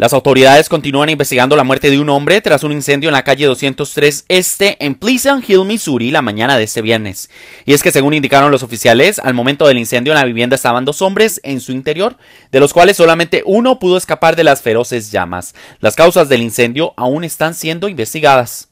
Las autoridades continúan investigando la muerte de un hombre tras un incendio en la calle 203 Este en Pleasant Hill, Missouri, la mañana de este viernes. Y es que según indicaron los oficiales, al momento del incendio en la vivienda estaban dos hombres en su interior, de los cuales solamente uno pudo escapar de las feroces llamas. Las causas del incendio aún están siendo investigadas.